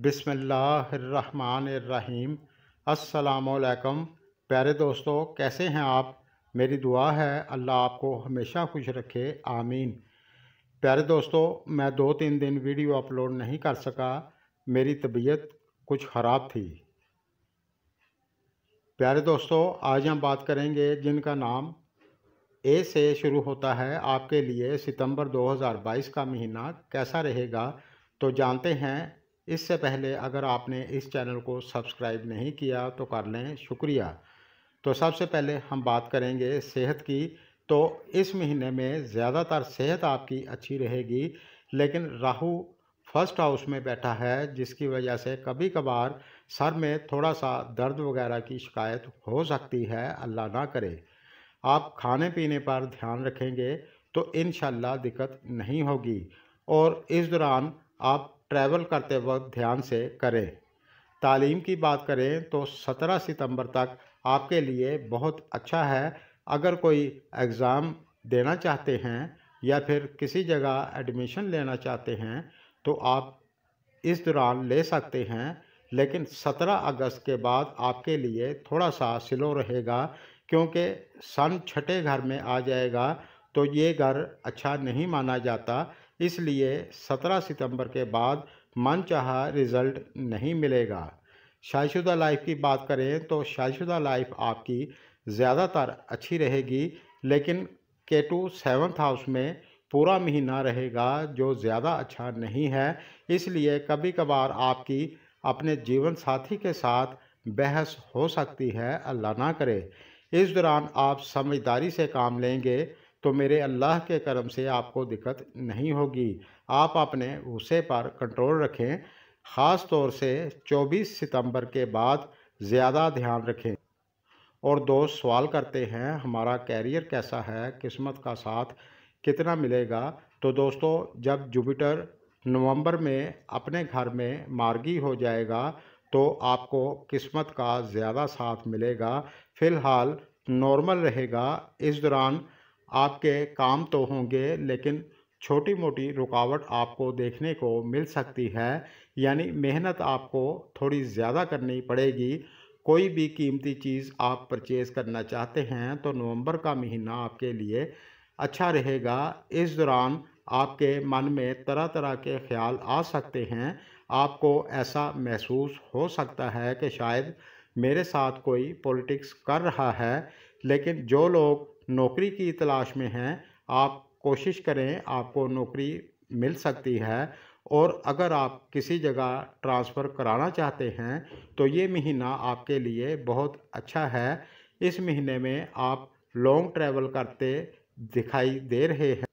बिसमीम असलकम प्यारे दोस्तों कैसे हैं आप मेरी दुआ है अल्लाह आपको हमेशा खुश रखे आमीन प्यारे दोस्तों मैं दो तीन दिन वीडियो अपलोड नहीं कर सका मेरी तबीयत कुछ ख़राब थी प्यारे दोस्तों आज हम बात करेंगे जिनका नाम ए से शुरू होता है आपके लिए सितंबर 2022 का महीना कैसा रहेगा तो जानते हैं इससे पहले अगर आपने इस चैनल को सब्सक्राइब नहीं किया तो कर लें शुक्रिया तो सबसे पहले हम बात करेंगे सेहत की तो इस महीने में ज़्यादातर सेहत आपकी अच्छी रहेगी लेकिन राहु फर्स्ट हाउस में बैठा है जिसकी वजह से कभी कभार सर में थोड़ा सा दर्द वगैरह की शिकायत हो सकती है अल्लाह ना करे आप खाने पीने पर ध्यान रखेंगे तो इन दिक्कत नहीं होगी और इस दौरान आप ट्रैवल करते वक्त ध्यान से करें तालीम की बात करें तो 17 सितंबर तक आपके लिए बहुत अच्छा है अगर कोई एग्ज़ाम देना चाहते हैं या फिर किसी जगह एडमिशन लेना चाहते हैं तो आप इस दौरान ले सकते हैं लेकिन 17 अगस्त के बाद आपके लिए थोड़ा सा स्लो रहेगा क्योंकि सन छठे घर में आ जाएगा तो ये घर अच्छा नहीं माना जाता इसलिए 17 सितंबर के बाद मनचाहा रिजल्ट नहीं मिलेगा शायशुदा लाइफ की बात करें तो शायशुदा लाइफ आपकी ज़्यादातर अच्छी रहेगी लेकिन के टू सेवन्थ हाउस में पूरा महीना रहेगा जो ज़्यादा अच्छा नहीं है इसलिए कभी कभार आपकी अपने जीवन साथी के साथ बहस हो सकती है अल्लाह ना करे इस दौरान आप समझदारी से काम लेंगे तो मेरे अल्लाह के करम से आपको दिक्कत नहीं होगी आप अपने गुस्से पर कंट्रोल रखें ख़ास तौर से 24 सितंबर के बाद ज़्यादा ध्यान रखें और दोस्त सवाल करते हैं हमारा कैरियर कैसा है किस्मत का साथ कितना मिलेगा तो दोस्तों जब जुपिटर नवंबर में अपने घर में मार्गी हो जाएगा तो आपको किस्मत का ज़्यादा साथ मिलेगा फ़िलहाल नॉर्मल रहेगा इस दौरान आपके काम तो होंगे लेकिन छोटी मोटी रुकावट आपको देखने को मिल सकती है यानी मेहनत आपको थोड़ी ज़्यादा करनी पड़ेगी कोई भी कीमती चीज़ आप परचेज़ करना चाहते हैं तो नवंबर का महीना आपके लिए अच्छा रहेगा इस दौरान आपके मन में तरह तरह के ख्याल आ सकते हैं आपको ऐसा महसूस हो सकता है कि शायद मेरे साथ कोई पॉलिटिक्स कर रहा है लेकिन जो लोग नौकरी की तलाश में हैं आप कोशिश करें आपको नौकरी मिल सकती है और अगर आप किसी जगह ट्रांसफ़र कराना चाहते हैं तो ये महीना आपके लिए बहुत अच्छा है इस महीने में आप लॉन्ग ट्रैवल करते दिखाई दे रहे हैं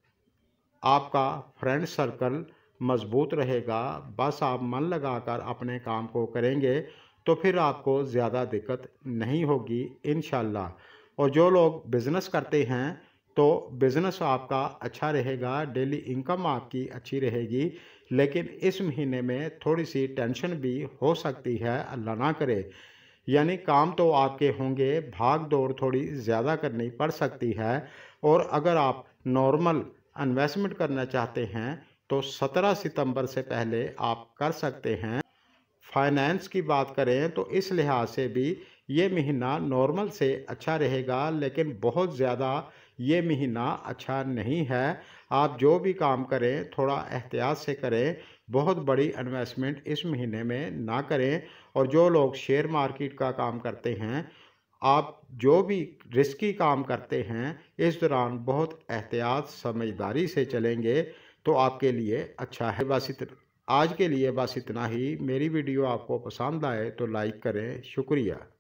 आपका फ्रेंड सर्कल मजबूत रहेगा बस आप मन लगाकर अपने काम को करेंगे तो फिर आपको ज़्यादा दिक्कत नहीं होगी इन और जो लोग बिज़नेस करते हैं तो बिज़नेस आपका अच्छा रहेगा डेली इनकम आपकी अच्छी रहेगी लेकिन इस महीने में थोड़ी सी टेंशन भी हो सकती है अल्लाह ना करे यानी काम तो आपके होंगे भाग दौड़ थोड़ी ज़्यादा करनी पड़ सकती है और अगर आप नॉर्मल इन्वेस्टमेंट करना चाहते हैं तो 17 सितंबर से पहले आप कर सकते हैं फाइनेंस की बात करें तो इस लिहाज से भी ये महीना नॉर्मल से अच्छा रहेगा लेकिन बहुत ज़्यादा ये महीना अच्छा नहीं है आप जो भी काम करें थोड़ा एहतियात से करें बहुत बड़ी इन्वेस्टमेंट इस महीने में ना करें और जो लोग शेयर मार्केट का काम करते हैं आप जो भी रिस्की काम करते हैं इस दौरान बहुत एहतियात समझदारी से चलेंगे तो आपके लिए अच्छा है बस इतना आज के लिए बस इतना ही मेरी वीडियो आपको पसंद आए तो लाइक करें शुक्रिया